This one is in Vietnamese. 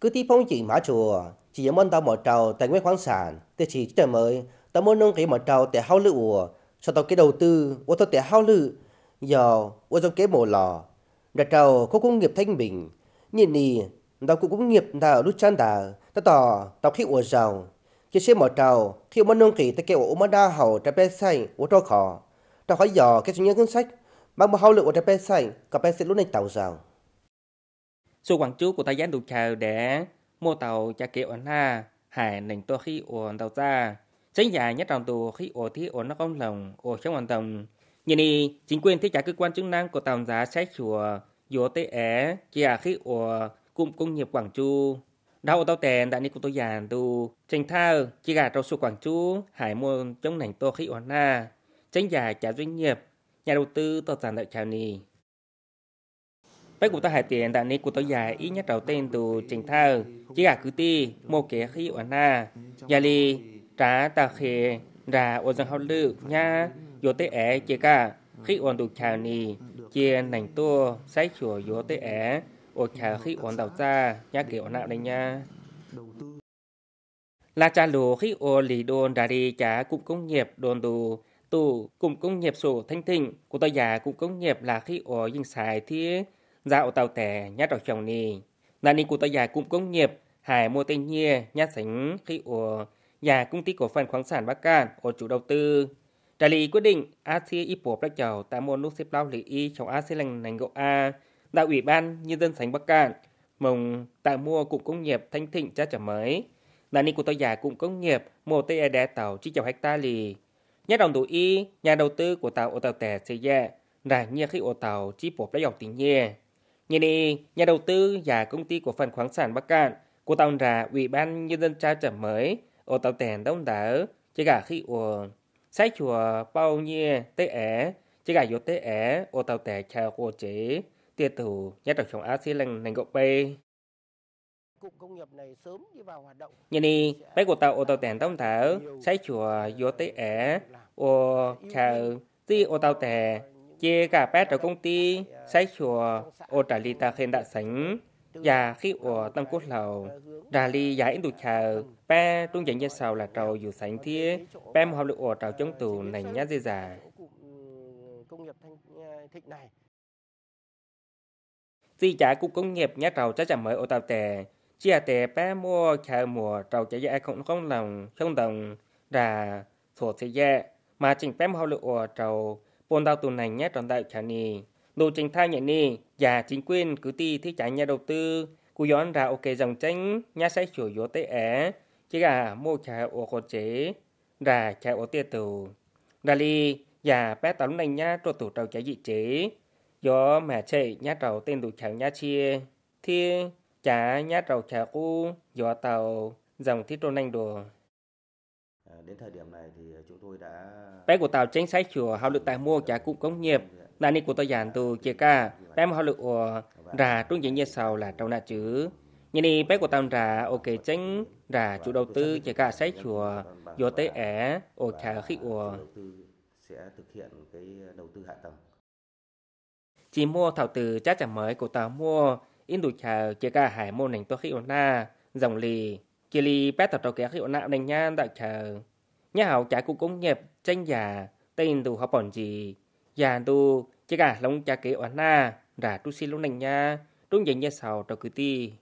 cứ tí phong chỉ mã chùa chỉ giống anh tao mở trầu tài nguyên khoáng sản thì chỉ trời mới tao muốn nâng cái mở trầu để hao lự sau tao cái đầu tư ô tao để hao lự giờ ô tao cái mổ lò đặt trầu có công nghiệp thanh bình nhìn nì tao cũng công nghiệp là ở lúc chăn đà tao tò, tao khi ủa giàu chỉ xe mở trầu khi muốn nâng kỳ tao kêu ô mà đa hầu trái bé say ô cho khó tao hỏi giờ cái chuyện nhân sách mang một hao lự ô trái bé say cặp bé sẽ lúc này tàu giàu Số quảng chú của ta gián đủ chờ để mua tàu cha kế ổn ha, hải nền tôi khi ổn tàu ra. Chính giả nhất trong tù khi ổn thì ổn nó không lòng, ổn trong hoàn tổng. Nhìn đi, chính quyền thiết trả cơ quan chức năng của tàu giá xét chùa, dỗ tế é, chia khi ổn cùng công nghiệp quảng chu đau tàu tèn đã ni của tôi giàn tu tranh thao chỉ gà trong số quảng chú hải mua trong nền tôi khi ổn na tranh giả trả doanh nghiệp nhà đầu tư tôi giàn đại chào nì bây giờ tôi hải tiền đã nên cụ tôi giải ít nhất đầu tên từ trình thơ, chỉ cả cứ ti, mô kế khi ổn na, gia li, trả ta khề, ra ổn dân học lự, nha, vô tế ẻ chỉ cả, khi ổn được chào nì, chia nành tua, sách chùa vô tế ẻ ổn chào khi ổn đầu ra, nha kể ổn nạo đây nha. Là trả lù khi ổn lì đồn ra đi trả cụm công nghiệp đồn đủ, tù cụm công nghiệp sổ thanh thịnh, cụ tôi giả cụm công nghiệp là khi ổn dinh xài thiết, Dạo tàu tẻ nhát đọc chồng nì. Nà nì cụ tàu già cũng công nghiệp, hải mua tên nhia nhát sánh khi ủa nhà công ty cổ phần khoáng sản Bắc cạn ở chủ đầu tư. Trả lý quyết định ASEA Ipo Black Chầu tại môn nút xếp lao lý y trong ASEA lành nành gỗ A, đại ủy ban nhân dân sánh Bắc cạn mong tại mua cụm công nghiệp thanh thịnh cha trả mới. Là ni của tàu giả cụm công nghiệp mua tê e đe tàu chi chào hecta lì. Nhất đồng đủ y, nhà đầu tư của tàu ô tàu tẻ xây dạ, là như khi ô tàu chi bộ Black Chầu tình nhia. Nhìn nhà đầu tư và công ty cổ phần khoáng sản Bắc Cạn của tàu ra Ủy ban Nhân dân trao trả mới ở tàu tèn đông đảo chỉ cả khi uổng. Sai chùa bao nhiêu tế ẻ chỉ cả yếu tế ẻ ở tàu tè chào của chế tiệt thủ nhà ở trong Á Xí Lăng nành gộp bê. Cụm công nghiệp này sớm đi vào hoạt động. Nhìn đi, bấy của tàu ô tàu tèn đông thở sai chùa yếu tế ẻ ô chào tí ô tàu tè chế cả pet ở công ty, xây chùa, ô trả ly ta khen đã sánh, và khi ở tâm quốc lầu, trả ly giải ấn tù chờ, pe trung dẫn dân sau là trầu dù sánh thía, pe một hợp lực ở trầu chống tù nành nhá dây già. Công nghiệp thịnh Di trả cục công nghiệp nhá trầu trái trả mới ô tàu tè, chia tè pe mua chờ mùa trầu trái dạy không không lòng, không đồng, đà, sổ xe dạ, mà chỉnh pe một hợp lực ủa trầu bồn đào tù này nhé tròn đại trả nì. Đồ trình thai nhẹ nì, giả dạ, chính quyền cứ ti thích trả nhà đầu tư, cú yón ra ok dòng tranh, nhà sẽ chủ yếu tế ế, chỉ gà mô trả ổ khổ chế, ra trả ổ tiệt tù. Đà lì, giả bé tàu này nhá trộn tủ trầu trả dị chế, gió mẹ chạy nhà trầu tên đủ chảo nhà chia, thì trả nhà trầu trả cu, gió tàu dòng thiết trôn anh đồ. Ờ, bé của tàu chính sách chùa hào lực tại mua chả cụm công nghiệp. Nà ni của tôi giàn từ chia ca. Bé mà hào lực ủa ờ, rà trung diện như sau là trong nà chữ. như đi bé của tàu rà ok chính rà chủ đầu tư chia ca sách chùa. Vô tế ẻ ô chả khí ủa. Sẽ thực hiện cái đầu tư hạ tầng. Chỉ mua thảo từ chắc chắn mới của tàu mua. In đủ chả chia ca hải môn nành tôi khí ổn na. Dòng lì. kỳ lì bé tàu trâu kéo khi ổn nạ nành nhan tại chả Nhà hậu trả cũng cũng nghiệp tranh giả tên tù học bọn gì. Giả tù chỉ cả lòng cha kế oán na đã tu xin lúc nành nha. Đúng dành nhà sau trò cứ ti.